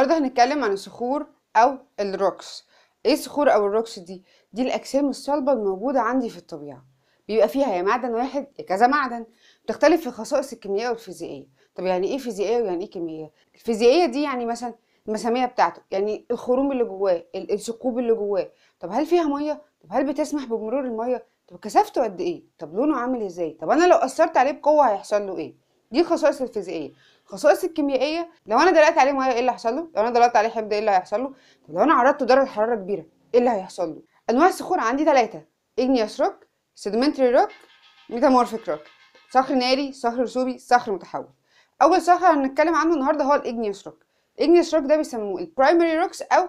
النهارده هنتكلم عن الصخور او الروكس ايه الصخور او الروكس دي دي الاجسام الصلبه الموجوده عندي في الطبيعه بيبقى فيها يا معدن واحد يا كذا معدن بتختلف في خصائص الكيميائيه والفيزيائيه طب يعني ايه فيزيائيه ويعني ايه كيميائيه الفيزيائيه دي يعني مثلا المساميه بتاعته يعني الخروم اللي جواه الثقوب اللي جواه طب هل فيها ميه طب هل بتسمح بمرور الميه طب كثافته قد ايه طب لونه عامل ازاي طب انا لو اثرت عليه بقوه هيحصل له ايه دي الخصائص الفيزيائيه خصائص الكيميائيه لو انا دلقت عليه ميه ايه اللي هيحصل له لو انا دلقت عليه حمض ايه اللي هيحصل له طب لو انا عرضته درجه حراره كبيره ايه اللي هيحصل له انواع الصخور عندي ثلاثه اجنيوس روك سيدمنتري روك ميتامورفيك روك صخر ناري صخر رسوبي صخر متحول اول صخر هنتكلم عنه النهارده هو الاجنيوس روك الاجنيوس روك ده بيسموه البرايمري روكس او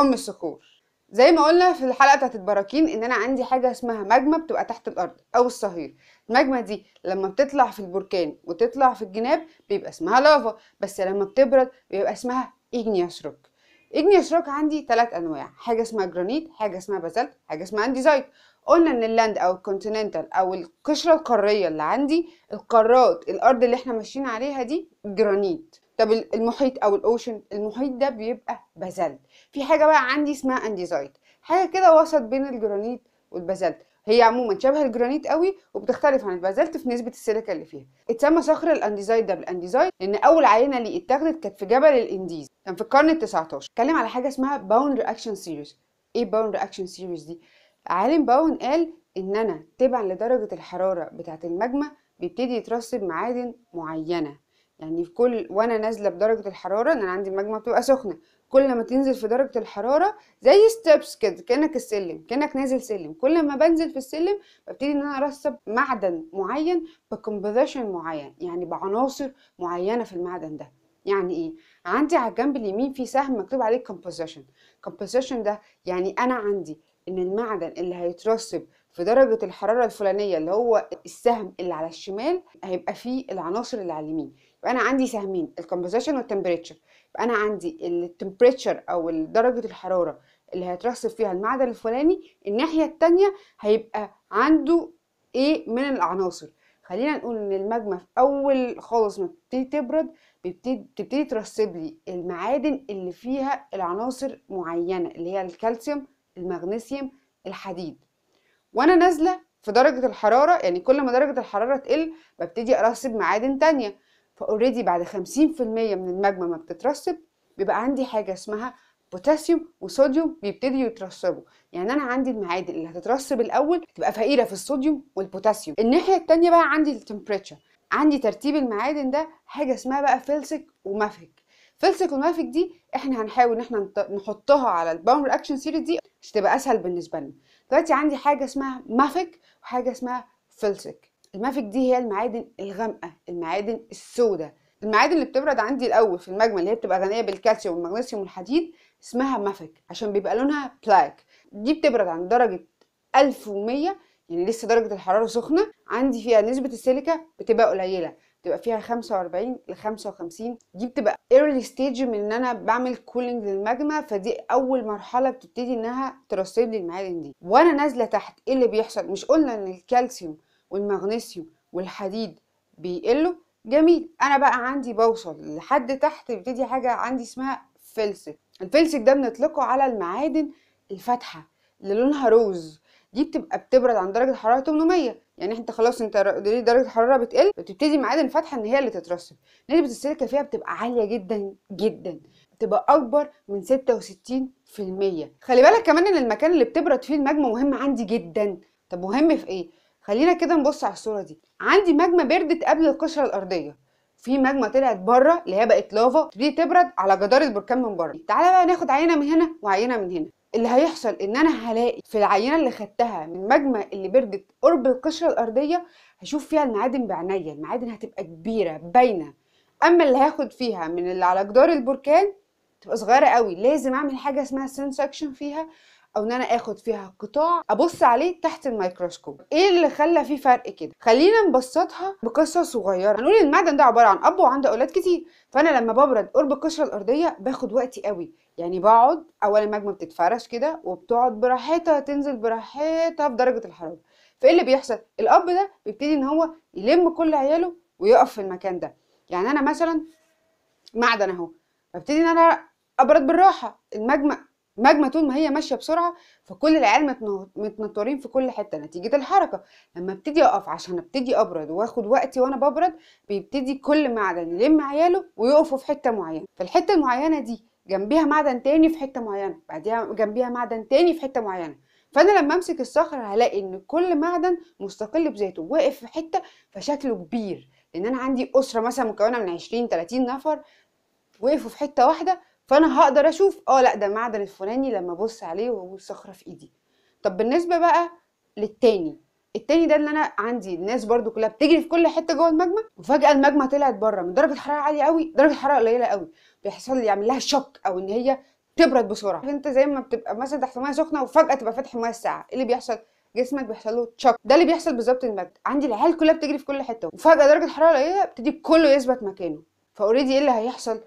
ام الصخور زي ما قلنا في الحلقه بتاعت البراكين ان انا عندي حاجه اسمها ماجما بتبقى تحت الارض او الصهير الماجما دي لما بتطلع في البركان وتطلع في الجناب بيبقى اسمها لافا بس لما بتبرد بيبقى اسمها اجنيوس روك اجنيوس روك عندي ثلاث انواع حاجه اسمها جرانيت حاجه اسمها بازلت حاجه اسمها انديزايت قلنا ان اللاند او الكونتيننتال او القشره القاريه اللي عندي القارات الارض اللي احنا ماشيين عليها دي جرانيت طب المحيط او الاوشن المحيط ده بيبقى بازلت في حاجه بقى عندي اسمها انديزايت حاجه كده وسط بين الجرانيت والبازلت هي عموما شبه الجرانيت قوي وبتختلف عن البازلت في نسبه السيليكا اللي فيها اتسمى صخر الانديزايت ده بالانديزايت لان اول عينه ليه اتاخدت كانت في جبل الانديز كان في القرن ال19 اتكلم على حاجه اسمها باون رياكشن سيريز ايه باون رياكشن سيريز دي عالم باون قال ان انا تبعا لدرجه الحراره بتاعه الماجما بيبتدي يترسب معادن معينه يعني في كل وانا نازله بدرجه الحراره ان انا عندي المجمع بتبقى سخنه كل ما تنزل في درجه الحراره زي ستيبس كده كانك السلم كانك نازل سلم كل ما بنزل في السلم ببتدي ان انا ارسب معدن معين بكومبوزيشن معين يعني بعناصر معينه في المعدن ده يعني ايه عندي على الجنب اليمين في سهم مكتوب عليه كومبوزيشن كومبوزيشن ده يعني انا عندي ان المعدن اللي هيترسب في درجة الحرارة الفلانية اللي هو السهم اللي على الشمال هيبقى فيه العناصر اللي على اليمين يبقى انا عندي سهمين الكومبوزيشن والتمبريتشر يبقى انا عندي التمبريتشر او درجه الحراره اللي هيترسب فيها المعدن الفلاني الناحيه الثانيه هيبقى عنده ايه من العناصر خلينا نقول ان الماجما في اول خالص ما بتبتدي تبرد بتبتدي ترسب لي المعادن اللي فيها العناصر معينه اللي هي الكالسيوم المغنيسيوم الحديد وانا نازله في درجه الحراره يعني كل ما درجه الحراره تقل ببتدي ارسب معادن تانية فاوريدي بعد 50% من المجمى ما بتترسب بيبقى عندي حاجه اسمها بوتاسيوم وصوديوم بيبتدي يترسبوا يعني انا عندي المعادن اللي هتترسب الاول تبقى فقيره في الصوديوم والبوتاسيوم الناحيه الثانيه بقى عندي التمبريتشر عندي ترتيب المعادن ده حاجه اسمها بقى فيلسك ومافيك فيلسك ومافيك دي احنا هنحاول ان احنا نحطها على الباور رياكشن سيريز دي عشان تبقى اسهل بالنسبه لنا دلوقتي عندي حاجه اسمها مافيك وحاجه اسمها فيلسك المافك دي هي المعادن الغامقه المعادن السوداء المعادن اللي بتبرد عندي الاول في المجمل اللي هي بتبقى غنيه بالكالسيوم والمغنيسيوم والحديد اسمها مافك عشان بيبقى لونها بلاك دي بتبرد عند درجه 1100 يعني لسه درجه الحراره سخنه عندي فيها نسبه السيليكا بتبقى قليله بتبقى فيها 45 ل 55 دي بتبقى ايرلي ستيج من ان انا بعمل كولينج للماجما فدي اول مرحله بتبتدي انها ترسب لي المعادن دي وانا نازله تحت ايه اللي بيحصل مش قلنا ان الكالسيوم والمغنيسيوم والحديد بيقلوا جميل انا بقى عندي بوصل لحد تحت بتدي حاجه عندي اسمها فلسك الفلسك ده بنطلقه على المعادن الفاتحه اللي لونها روز دي بتبقى بتبرد عند درجه حراره 800 يعني انت خلاص انت درجه الحراره بتقل بتبتدي معادن فاتحه ان هي اللي تترسب نسبه السلكه فيها بتبقى عاليه جدا جدا بتبقى اكبر من 66% خلي بالك كمان ان المكان اللي بتبرد فيه المجمى مهم عندي جدا طب مهم في ايه خلينا كده نبص على الصوره دي عندي ماجما بردت قبل القشره الارضيه في ماجما طلعت بره اللي هي بقت لافا تبتدي تبرد على جدار البركان من بره تعالى بقى ناخد عينه من هنا وعينه من هنا اللي هيحصل ان انا هلاقي في العينه اللي خدتها من ماجما اللي بردت قرب القشره الارضيه هشوف فيها المعادن بعينيا المعادن هتبقى كبيره باينه اما اللي هاخد فيها من اللي على جدار البركان تبقى صغيره قوي لازم اعمل حاجه اسمها سنسكشن فيها او ان انا اخد فيها قطاع ابص عليه تحت الميكروسكوب ايه اللي خلى فيه فرق كده خلينا نبسطها بقصه صغيره هنقول المعدن ده عباره عن اب وعنده اولاد كتير فانا لما ببرد قرب القشره الارضيه باخد وقتي قوي يعني بقعد اولا المجمه بتتفرش كده وبتقعد براحتها تنزل براحتها في درجه الحراره فايه اللي بيحصل الاب ده بيبتدي ان هو يلم كل عياله ويقف في المكان ده يعني انا مثلا معدن اهو ببتدي ان انا ابرد بالراحه المجمه ماجما طول ما هي ماشيه بسرعه فكل العيال متنطرين في كل حته نتيجه الحركه لما ابتدي اقف عشان ابتدي ابرد واخد وقتي وانا ببرد بيبتدي كل معدن يلم عياله ويقفوا في حته معينه فالحته المعينه دي جنبيها معدن تاني في حته معينه بعديها جنبيها معدن تاني في حته معينه فانا لما امسك الصخر هلاقي ان كل معدن مستقل بذاته واقف في حته فشكله كبير لان انا عندي اسره مثلا مكونه من 20 30 نفر وقفوا في حته واحده فانا هقدر اشوف اه لا ده معدن الفلاني لما ابص عليه وهو صخره في ايدي طب بالنسبه بقى للتاني التاني ده اللي انا عندي الناس برضو كلها بتجري في كل حته جوه المجمع وفجاه المجمع طلعت بره من درجه حراره عاليه قوي درجه حراره قليله قوي بيحصل يعمل لها شوك او ان هي تبرد بسرعه انت زي ما بتبقى مثلا تحت ميه سخنه وفجاه تبقى فاتح ميه ساعة ايه اللي بيحصل جسمك بيحصل له تشك ده اللي بيحصل بالظبط المجد عندي العيال كلها بتجري في كل حته وفجاه درجه حراره قليله بتدي كله يثبت مكانه فاوريدي ايه اللي هيحصل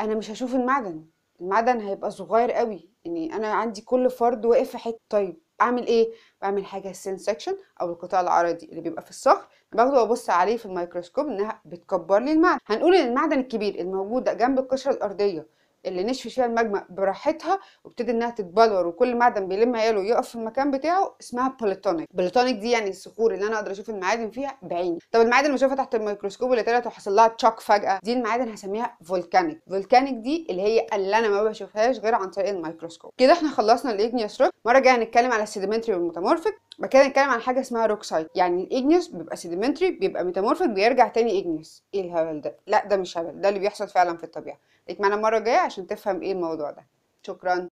انا مش هشوف المعدن المعدن هيبقى صغير قوي يعني انا عندي كل فرد واقف في حته طيب اعمل ايه بعمل حاجه السين سكشن او القطاع العرضي اللي بيبقى في الصخر باخده وابص عليه في الميكروسكوب انها بتكبر لي المعدن هنقول ان المعدن الكبير الموجود جنب القشره الارضيه اللي نشفي فيها المجمع براحتها وابتدي انها تتبلور وكل معدن بيلم عياله يقف في المكان بتاعه اسمها بوليتونيك بوليتونيك دي يعني الصخور اللي انا اقدر اشوف المعادن فيها بعيني طب المعادن اللي بشوفها تحت الميكروسكوب اللي طلعت وحصل لها تشوك فجاه دي المعادن هسميها فولكانيك فولكانيك دي اللي هي اللي انا ما بشوفهاش غير عن طريق الميكروسكوب كده احنا خلصنا الاجنيوس روك المره الجايه هنتكلم على السيدمنتري والميتامورفيك بعد كده نتكلم عن حاجه اسمها روكسايت يعني الاجنس بيبقى سيدمنتري بيبقى ميتامورفيك بيرجع تاني اجنس ايه الهبل ده لا ده مش هبل ده اللي بيحصل فعلا في الطبيعه اتمنى المره الجايه عشان تفهم ايه الموضوع ده شكرا